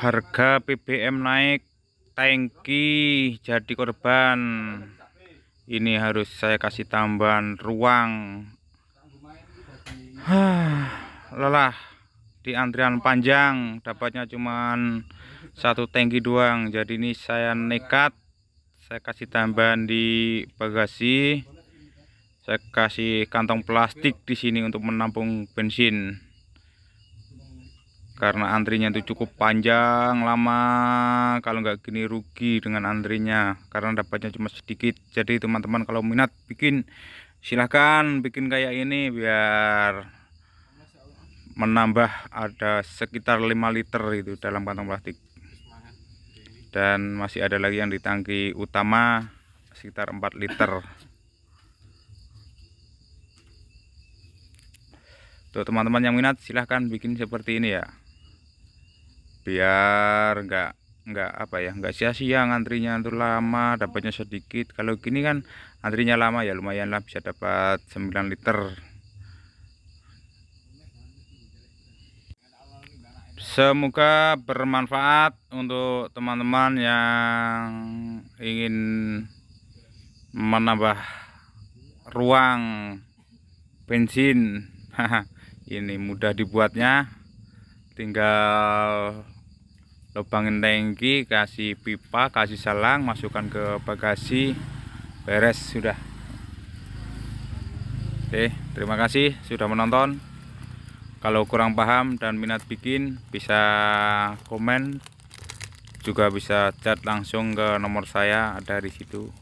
harga BBM naik tangki jadi korban ini harus saya kasih tambahan ruang lelah di antrian panjang dapatnya cuman satu tangki doang jadi ini saya nekat saya kasih tambahan di bagasi saya kasih kantong plastik di sini untuk menampung bensin karena antrinya itu cukup panjang lama kalau nggak gini rugi dengan antrinya karena dapatnya cuma sedikit jadi teman-teman kalau minat bikin silahkan bikin kayak ini biar menambah ada sekitar 5 liter itu dalam kantong plastik dan masih ada lagi yang di tangki utama sekitar 4 liter Tuh teman-teman yang minat silahkan bikin seperti ini ya biar nggak nggak apa ya nggak sia-sia ngantrinya itu lama dapatnya sedikit kalau gini kan antrinya lama ya lumayan lah bisa dapat 9 liter semoga bermanfaat untuk teman-teman yang ingin menambah ruang bensin ini mudah dibuatnya tinggal lubangin tangki kasih pipa kasih selang masukkan ke bagasi beres sudah oke terima kasih sudah menonton kalau kurang paham dan minat bikin bisa komen juga bisa chat langsung ke nomor saya ada di situ